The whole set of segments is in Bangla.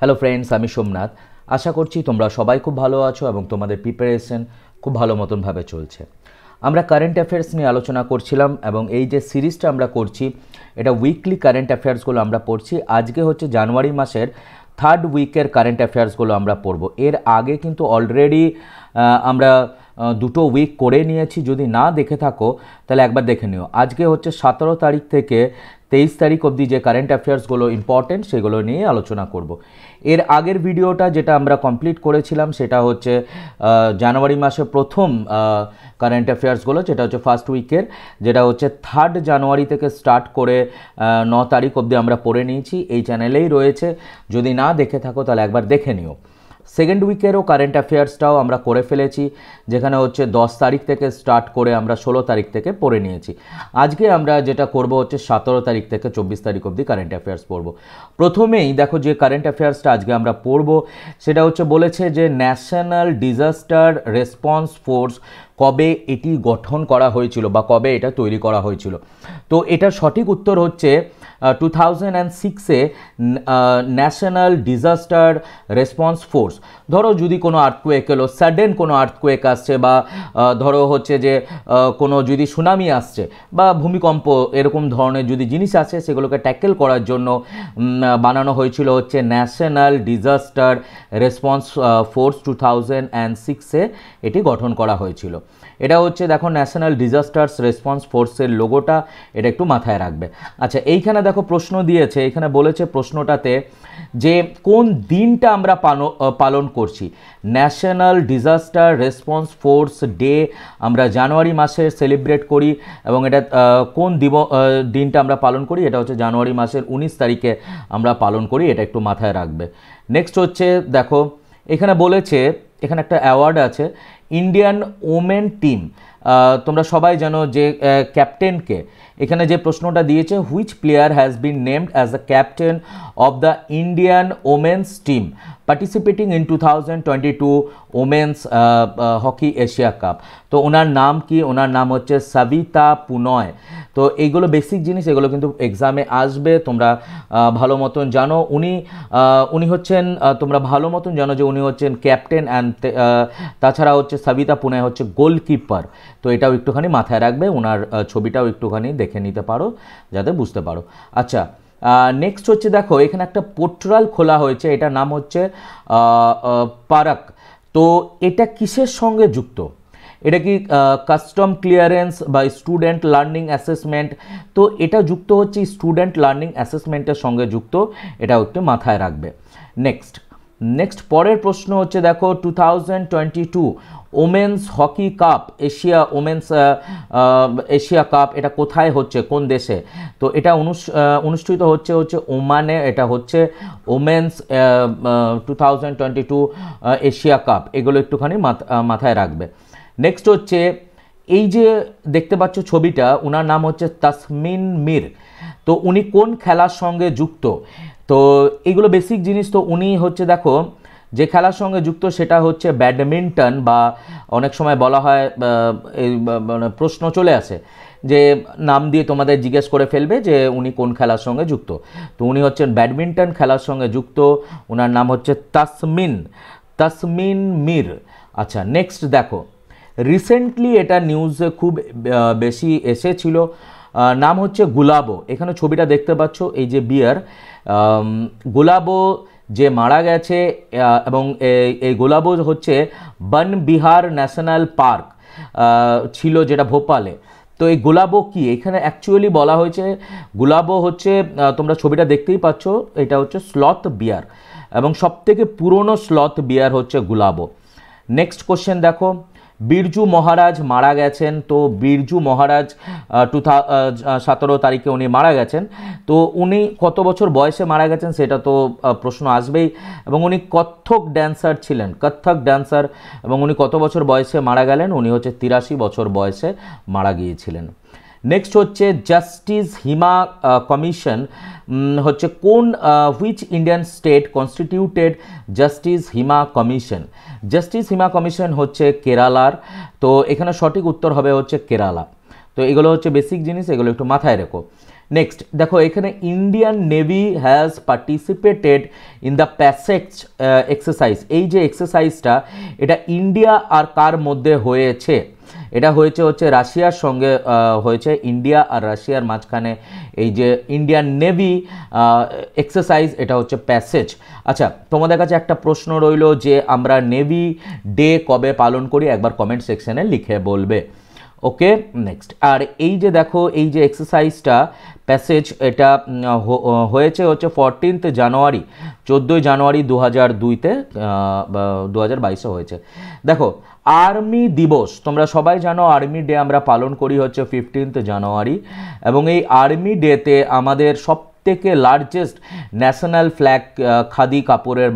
হ্যালো ফ্রেন্ডস আমি সোমনাথ আশা করছি তোমরা সবাই খুব ভালো আছো এবং তোমাদের প্রিপারেশন খুব ভালো মতনভাবে চলছে আমরা কারেন্ট অ্যাফেয়ার্স নিয়ে আলোচনা করছিলাম এবং এই যে সিরিজটা আমরা করছি এটা উইকলি কারেন্ট অ্যাফেয়ার্সগুলো আমরা পড়ছি আজকে হচ্ছে জানুয়ারি মাসের থার্ড উইকের কারেন্ট অ্যাফেয়ার্সগুলো আমরা পড়ব এর আগে কিন্তু অলরেডি আমরা দুটো উইক করে নিয়েছি যদি না দেখে থাকো তাহলে একবার দেখে নিও আজকে হচ্ছে সতেরো তারিখ থেকে তেইশ তারিখ অবধি যে কারেন্ট অ্যাফেয়ার্সগুলো ইম্পর্টেন্ট সেগুলো নিয়ে আলোচনা করব এর আগের ভিডিওটা যেটা আমরা কমপ্লিট করেছিলাম সেটা হচ্ছে জানুয়ারি মাসে প্রথম কারেন্ট অ্যাফেয়ার্সগুলো যেটা হচ্ছে ফার্স্ট উইকের যেটা হচ্ছে থার্ড জানুয়ারি থেকে স্টার্ট করে ন তারিখ অবধি আমরা পড়ে নিয়েছি এই চ্যানেলেই রয়েছে যদি না দেখে থাকো তাহলে একবার দেখে নিও সেকেন্ড উইকেরও কারেন্ট অ্যাফেয়ার্সটাও আমরা করে ফেলেছি যেখানে হচ্ছে দশ তারিখ থেকে স্টার্ট করে আমরা ষোলো তারিখ থেকে পড়ে নিয়েছি আজকে আমরা যেটা করব হচ্ছে সতেরো তারিখ থেকে চব্বিশ তারিখ অবধি কারেন্ট অ্যাফেয়ার্স পড়ব প্রথমেই দেখো যে কারেন্ট অ্যাফেয়ার্সটা আজকে আমরা পড়ব সেটা হচ্ছে বলেছে যে ন্যাশনাল ডিজাস্টার রেসপন্স ফোর্স কবে এটি গঠন করা হয়েছিল বা কবে এটা তৈরি করা হয়েছিল তো এটার সঠিক উত্তর হচ্ছে টু থাউজেন্ড অ্যান্ড সিক্সে ন্যাশনাল ডিজাস্টার রেসপন্স ফোর্স ধরো যদি কোনো আর্থকোয়েক এলো সাডেন কোনো আর্থকোয়েক আসছে বা ধরো হচ্ছে যে কোনো যদি সুনামি আসছে বা ভূমিকম্প এরকম ধরনের যদি জিনিস আসে সেগুলোকে ট্যাকেল করার জন্য বানানো হয়েছিল হচ্ছে national disaster response force two thousand and সিক্সে এটি গঠন করা হয়েছিল এটা হচ্ছে দেখো ন্যাশনাল ডিজাস্টার্স রেসপন্স ফোর্সের লোগোটা এটা একটু মাথায় রাখবে আচ্ছা এইখানে দেখো প্রশ্ন দিয়েছে এখানে বলেছে প্রশ্নটাতে যে কোন দিনটা আমরা পালন করছি national disaster response force day আমরা জানুয়ারি মাসে সেলিব্রেট করি এবং এটা কোন দিব দিনটা আমরা পালন করি এটা হচ্ছে জানুয়ারি মাসের উনিশ তারিখে আমরা পালন করি এটা একটু মাথায় রাখবে নেক্সট হচ্ছে দেখো এখানে বলেছে এখানে একটা অ্যাওয়ার্ড আছে ইন্ডিয়ান ওমেন টিম তোমরা সবাই জানো যে ক্যাপ্টেনকে এখানে যে প্রশ্নটা দিয়েছে which player has been named as the captain of the Indian women's team participating in two thousand twenty two women's hockey Asia cup তো ওনার নাম কি ওনার নাম হচ্ছে সাবিতা পুনয় তো এইগুলো বেসিক জিনিস এগুলো কিন্তু এক্সামে আসবে তোমরা ভালো মতন জানো উনি উনি হচ্ছেন তোমরা ভালো মতন জানো যে উনি হচ্ছেন ক্যাপ্টেন অ্যান্ড Uh, তাছাড়া হচ্ছে সবিতা পুনে হচ্ছে গোলকিপার তো এটাও একটুখানি মাথায় রাখবে ওনার ছবিটাও একটুখানি দেখে নিতে পারো যাতে বুঝতে পারো আচ্ছা নেক্সট হচ্ছে দেখো এখানে একটা পোর্ট্রাল খোলা হয়েছে এটা নাম হচ্ছে পারাক তো এটা কিসের সঙ্গে যুক্ত এটা কি কাস্টম ক্লিয়ারেন্স বা স্টুডেন্ট লার্নিং অ্যাসেসমেন্ট তো এটা যুক্ত হচ্ছে স্টুডেন্ট লার্নিং অ্যাসেসমেন্টের সঙ্গে যুক্ত এটাও একটু মাথায় রাখবে নেক্সট নেক্সট পরের প্রশ্ন হচ্ছে দেখো two thousand twenty two women's hockey cup Asia women's Asia cup এটা কোথায় হচ্ছে কোন দেশে তো এটা uh, অনুষ্ঠিত হচ্ছে হচ্ছে ওমানে এটা হচ্ছে women's two thousand twenty two Asia cup এগুলো একটুখানি uh, মাথায় রাখবে নেক্সট হচ্ছে এই যে দেখতে পাচ্ছ ছবিটা ওনার নাম হচ্ছে তাসমিন মির তো উনি কোন খেলার সঙ্গে যুক্ত তো এগুলো বেসিক জিনিস তো উনি হচ্ছে দেখো যে খেলার সঙ্গে যুক্ত সেটা হচ্ছে ব্যাডমিন্টন বা অনেক সময় বলা হয় এই মানে প্রশ্ন চলে আসে যে নাম দিয়ে তোমাদের জিজ্ঞেস করে ফেলবে যে উনি কোন খেলার সঙ্গে যুক্ত তো উনি হচ্ছেন ব্যাডমিন্টন খেলার সঙ্গে যুক্ত ওনার নাম হচ্ছে তাসমিন তাসমিন মির আচ্ছা নেক্সট দেখো রিসেন্টলি এটা নিউজে খুব বেশি এসেছিল নাম হচ্ছে গুলাবো এখানে ছবিটা দেখতে পাচ্ছ এই যে বিয়ার গুলাবো যে মারা গেছে এবং এই গোলাবো হচ্ছে বন বিহার ন্যাশনাল পার্ক ছিল যেটা ভোপালে তো এই গোলাবো কি এখানে অ্যাকচুয়ালি বলা হয়েছে গোলাবো হচ্ছে তোমরা ছবিটা দেখতেই পাচ্ছ এটা হচ্ছে স্লথ বিয়ার এবং সবথেকে পুরনো স্লথ বিয়ার হচ্ছে গোলাবো নেক্সট কোশ্চেন দেখো বিরজু মহারাজ মারা গেছেন তো বিরজু মহারাজ টু সতেরো তারিখে উনি মারা গেছেন তো উনি কত বছর বয়সে মারা গেছেন সেটা তো প্রশ্ন আসবেই এবং উনি কত্থক ড্যান্সার ছিলেন কত্থক ড্যান্সার এবং উনি কত বছর বয়সে মারা গেলেন উনি হচ্ছে তিরাশি বছর বয়সে মারা গিয়েছিলেন নেক্সট হচ্ছে জাস্টিস হিমা কমিশন হচ্ছে কোন which Indian state constituted justice Hema commission justice Hema commission হচ্ছে কেরালার তো এখানে সঠিক উত্তর হবে হচ্ছে কেরালা তো এগুলো হচ্ছে বেসিক জিনিস এগুলো একটু মাথায় রেখো নেক্সট দেখো এখানে Indian navy has participated in the PASSEX exercise এই যে এক্সারসাইজটা এটা ইন্ডিয়া আর কার মধ্যে হয়েছে এটা হয়েছে হচ্ছে রাশিয়ার সঙ্গে হয়েছে ইন্ডিয়া আর রাশিয়ার মাঝখানে এই যে ইন্ডিয়ান নেভি এক্সারসাইজ এটা হচ্ছে প্যাসেজ আচ্ছা তোমাদের কাছে একটা প্রশ্ন রইল যে আমরা নেভি ডে কবে পালন করি একবার কমেন্ট সেকশনে লিখে বলবে ওকে নেক্সট আর এই যে দেখো এই যে এক্সারসাইজটা প্যাসেজ এটা হয়েছে হচ্ছে ফরটিনথ জানুয়ারি চোদ্দোই জানুয়ারি দু হাজার দুইতে দু হাজার বাইশে হয়েছে দেখো আর্মি দিবস তোমরা সবাই জানো আর্মি ডে আমরা পালন করি হচ্ছে ফিফটিন্থ জানুয়ারি এবং এই আর্মি ডেতে আমাদের সব থেকে লার্জেস্ট ন্যাশনাল ফ্ল্যাগ খাদি কাপড়ের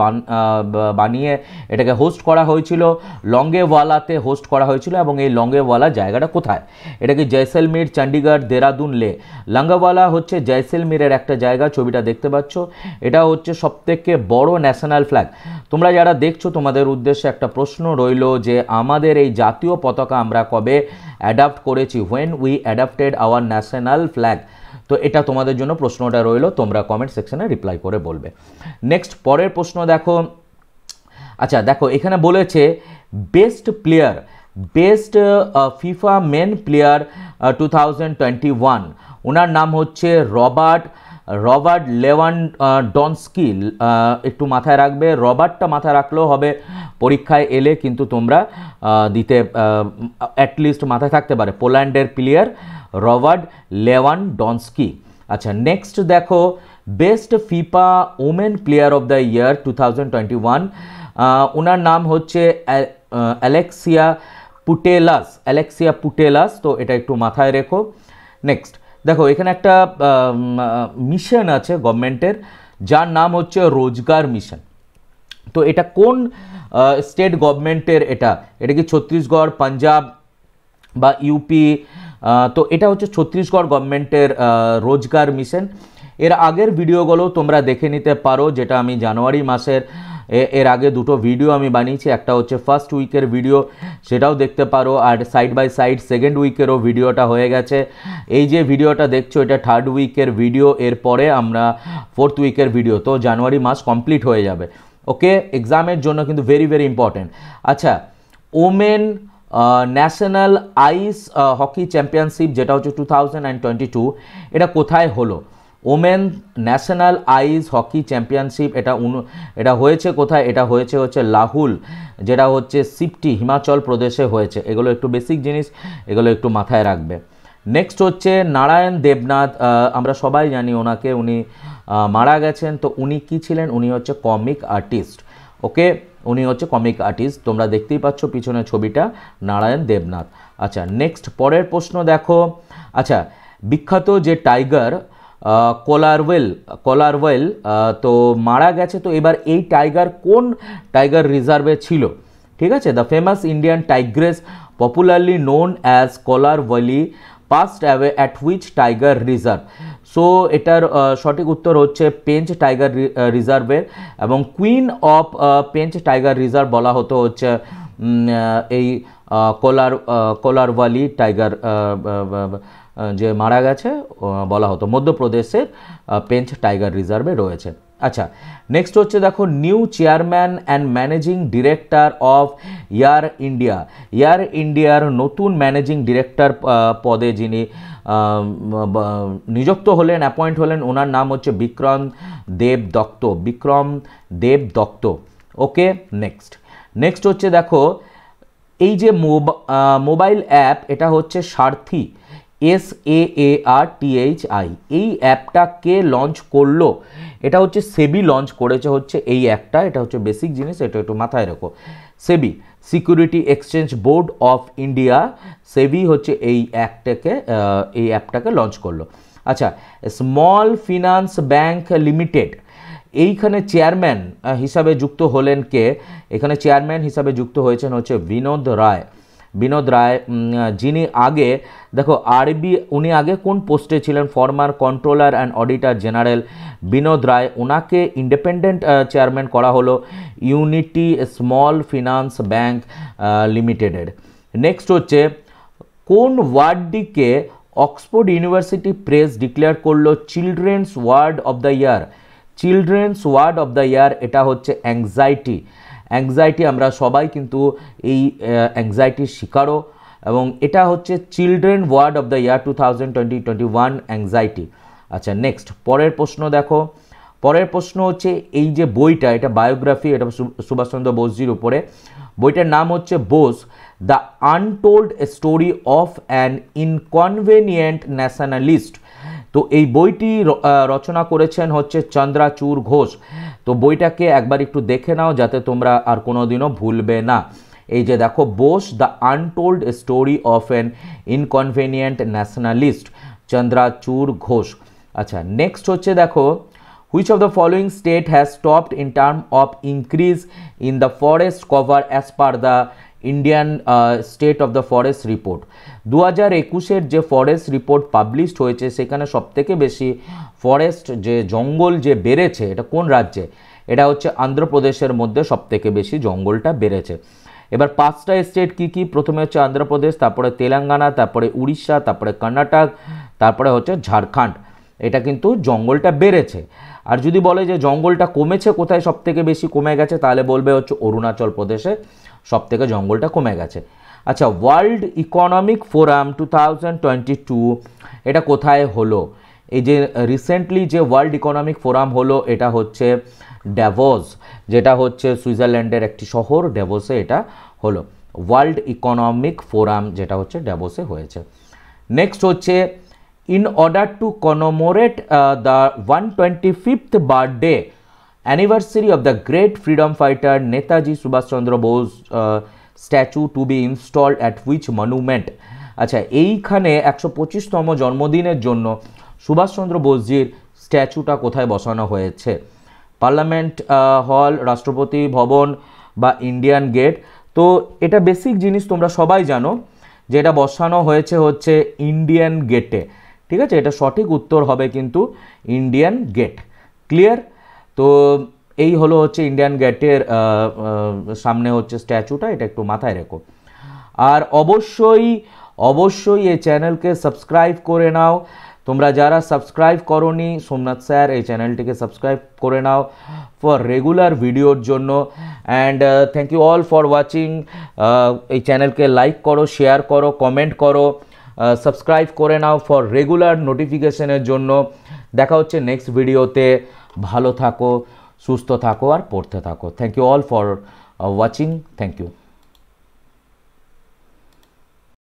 বানিয়ে এটাকে হোস্ট করা হয়েছিল লঙ্গেওয়ালাতে হোস্ট করা হয়েছিল এবং এই লঙ্গেওয়ালা জায়গাটা কোথায় এটাকে জয়সলমীর চণ্ডীগড় দেরাদুন লে লঙ্গাওয়ালা হচ্ছে জয়সলমীরের একটা জায়গা ছবিটা দেখতে পাচ্ছ এটা হচ্ছে সবথেকে বড় ন্যাশনাল ফ্ল্যাগ তোমরা যারা দেখছো তোমাদের উদ্দেশ্যে একটা প্রশ্ন রইল যে আমাদের এই জাতীয় পতাকা আমরা কবে অ্যাডাপ্ট করেছি when we adapted our national flag তো এটা তোমাদের জন্য প্রশ্নটা রইল তোমরা কমেন্ট সেকশনে রিপ্লাই করে বলবে নেক্সট পরের প্রশ্ন দেখো আচ্ছা দেখো এখানে বলেছে best player best FIFA men player to ওনার নাম হচ্ছে রবার্ট রবার্ট লেওয়ান ডনস্কি একটু মাথায় রাখবে রবার্টটা মাথায় রাখলেও হবে পরীক্ষায় এলে কিন্তু তোমরা দিতে অ্যাটলিস্ট মাথায় থাকতে পারে পোল্যান্ডের প্লেয়ার রবার্ট লেওয়ান ডনস্কি আচ্ছা নেক্সট দেখো best FIFA women player of the year two thousand twenty one ওনার নাম হচ্ছে অ্যালেক্সিয়া পুটেলাস অ্যালেক্সিয়া পুটেলাস তো এটা একটু মাথায় রেখো নেক্সট দেখো এখানে একটা মিশন আছে গভর্নমেন্টের যার নাম হচ্ছে রোজগার মিশন তো এটা কোন স্টেট গভর্নমেন্টের এটা এটা কি ছত্তিশগড় পাঞ্জাব বা ইউপি তো এটা হচ্ছে ছত্তিশগড় গভর্নমেন্টের রোজগার মিশন এর আগের ভিডিওগুলো তোমরা দেখে নিতে পারো যেটা আমি জানুয়ারি মাসের এর আগে দুটো ভিডিও আমি বানিয়েছি একটা হচ্ছে ফার্স্ট উইকের ভিডিও সেটাও দেখতে পারো আর সাইড বাই সাইড সেকেন্ড উইকেরও ভিডিওটা হয়ে গেছে এই যে ভিডিওটা দেখছো এটা থার্ড উইকের ভিডিও এরপরে আমরা ফোর্থ উইকের ভিডিও তো জানুয়ারি মাস কমপ্লিট হয়ে যাবে ওকে এক্সামের জন্য কিন্তু ভেরি ভেরি ইম্পর্ট্যান্ট আচ্ছা women national ice hockey championship যেটা হচ্ছে টু এটা কোথায় হলো women national ice hockey championship এটা এটা হয়েছে কোথায় এটা হয়েছে হচ্ছে লাহুল যেটা হচ্ছে সিপটি হিমাচল প্রদেশে হয়েছে এগুলো একটু বেসিক জিনিস এগুলো একটু মাথায় রাখবে নেক্সট হচ্ছে নারায়ণ দেবনাথ আমরা সবাই জানি ওনাকে উনি মারা গেছেন তো উনি কি ছিলেন উনি হচ্ছে কমিক আর্টিস্ট ওকে উনি হচ্ছে কমিক আর্টিস্ট তোমরা দেখতেই পাচ্ছ পিছনে ছবিটা নারায়ণ দেবনাথ আচ্ছা নেক্সট পরের প্রশ্ন দেখো আচ্ছা বিখ্যাত যে টাইগার কোলারওয়েল কোলারওয়েল তো মারা গেছে তো এবার এই টাইগার কোন টাইগার রিজার্ভে ছিল ঠিক আছে the famous Indian tigress popularly known as Collarwali passed away at which tiger reserve so এটার সঠিক উত্তর হচ্ছে পেঞ্চ টাইগার রিজার্ভের এবং queen of Pench tiger reserve বলা হতো হচ্ছে এই কোলার কোলারওয়ালি টাইগার যে মারা গেছে বলা হতো মধ্যপ্রদেশের পেঞ্চ টাইগার রিজার্ভে রয়েছে আচ্ছা নেক্সট হচ্ছে দেখো new chairman and managing director of Air India Air ইন্ডিয়ার নতুন ম্যানেজিং ডিরেক্টর পদে যিনি নিযুক্ত হলেন অ্যাপয়েন্ট হলেন ওনার নাম হচ্ছে Vikram Dev Dutt Vikram Dev Dutt okay next next হচ্ছে দেখো এই যে মোবাইল অ্যাপ এটা হচ্ছে Saarthi S A A R T H I এই অ্যাপটা কে লঞ্চ করলো এটা হচ্ছে সেবি লঞ্চ করেছে হচ্ছে এই অ্যাপটা এটা হচ্ছে বেসিক জিনিস এটা একটু মাথায় রেখো SEBI security exchange board of India SEBI হচ্ছে এই অ্যাপটাকে এই অ্যাপটাকে লঞ্চ করলো আচ্ছা স্মল ফিনান্স ব্যাংক লিমিটেড এইখানে চেয়ারম্যান হিসাবে যুক্ত হলেন কে এখানে চেয়ারম্যান হিসাবে যুক্ত হয়েছেন হচ্ছে বিনোদ রায় বিনোদ রায় যিনি আগে দেখো আরবি উনি আগে কোন পোস্টে ছিলেন former controller and auditor general Vinod Rai ওনাকে ইন্ডিপেন্ডেন্ট চেয়ারম্যান করা হলো ইউনিটি স্মল ফিনান্স ব্যাংক লিমিটেডের নেক্সট হচ্ছে কোন ওয়ার্ডটিকে অক্সফোর্ড ইউনিভার্সিটি প্রেস ডিক্লেয়ার করলো children's word of the year children's word of the year এটা হচ্ছে অ্যাংজাইটি অ্যাংজাইটি আমরা সবাই কিন্তু এই অ্যাংজাইটির শিকারও এবং এটা হচ্ছে children word of the year two thousand twenty twenty one আচ্ছা নেক্সট পরের প্রশ্ন দেখো পরের প্রশ্ন হচ্ছে এই যে বইটা এটা বায়োগ্রাফি এটা সুভাষচন্দ্র বোসজির উপরে বইটার নাম হচ্ছে Bose the untold story of an inconvenient nationalist তো এই বইটি রচনা করেছেন হচ্ছে চন্দ্রাচুর ঘোষ তো বইটাকে একবার একটু দেখে নাও যাতে তোমরা আর কোনোদিনও ভুলবে না এই যে দেখো Bose the untold story of an inconvenient nationalist Chandrachur Ghosh আচ্ছা নেক্সট হচ্ছে দেখো which of the following state has stopped in term of increase in the forest cover as per the Indian state of the forest report দু হাজার একুশের যে ফরেস্ট রিপোর্ট পাবলিশড হয়েছে সেখানে সবথেকে বেশি ফরেস্ট যে জঙ্গল যে বেড়েছে এটা কোন রাজ্যে এটা হচ্ছে আন্ধ্রপ্রদেশের মধ্যে সবথেকে বেশি জঙ্গলটা বেড়েছে এবার পাঁচটা স্টেট কি কি প্রথমে হচ্ছে আন্ধ্রপ্রদেশ তারপরে তেলেঙ্গানা তারপরে উড়িষ্যা তারপরে কর্ণাটক তারপরে হচ্ছে ঝাড়খণ্ড এটা কিন্তু জঙ্গলটা বেড়েছে আর যদি বলে যে জঙ্গলটা কমেছে কোথায় সবথেকে বেশি কমে গেছে তাহলে বলবে হচ্ছে অরুণাচল প্রদেশে সব থেকে জঙ্গলটা কমে গেছে আচ্ছা world economic forum two thousand twenty two এটা কোথায় হলো এই যে রিসেন্টলি যে ওয়ার্ল্ড ইকোনমিক ফোরাম হলো এটা হচ্ছে ড্যাভোস যেটা হচ্ছে সুইজারল্যান্ডের একটি শহর ড্যাভোসে এটা হলো ওয়ার্ল্ড ইকোনমিক ফোরাম যেটা হচ্ছে ড্যাভোসে হয়েছে নেক্সট হচ্ছে in in order to commemorate uh, the 125th birthday anniversary of the great freedom fighter Netaji Subhas Chandra Bose statue to be install at which monument আচ্ছা এইখানে একশো পঁচিশতম জন্মদিনের জন্য সুভাষচন্দ্র বোসজির স্ট্যাচুটা কোথায় বসানো হয়েছে পার্লামেন্ট হল রাষ্ট্রপতি ভবন বা ইন্ডিয়ান গেট তো এটা বেসিক জিনিস তোমরা সবাই জানো যে এটা বসানো হয়েছে হচ্ছে ইন্ডিয়ান গেটে ঠিক আছে এটা সঠিক উত্তর হবে কিন্তু ইন্ডিয়ান গেট ক্লিয়ার তো এই হলো হচ্ছে ইন্ডিয়ান গেটের সামনে হচ্ছে স্ট্যাচুটা এটা একটু মাথায় রেখো আর অবশ্যই অবশ্যই এই চ্যানেলকে সাবস্ক্রাইব করে নাও তোমরা যারা সাবস্ক্রাইব করনি সোমনাথ স্যার এই চ্যানেলটিকে সাবস্ক্রাইব করে নাও ফর রেগুলার ভিডিওর জন্য and thank you all for watching এই চ্যানেলকে লাইক করো শেয়ার করো কমেন্ট করো সাবস্ক্রাইব করে নাও ফর রেগুলার নোটিফিকেশনের জন্য দেখা হচ্ছে নেক্সট ভিডিওতে ভালো থাকো সুস্থ থাকো আর পড়তে থাকো thank you all for watching thank you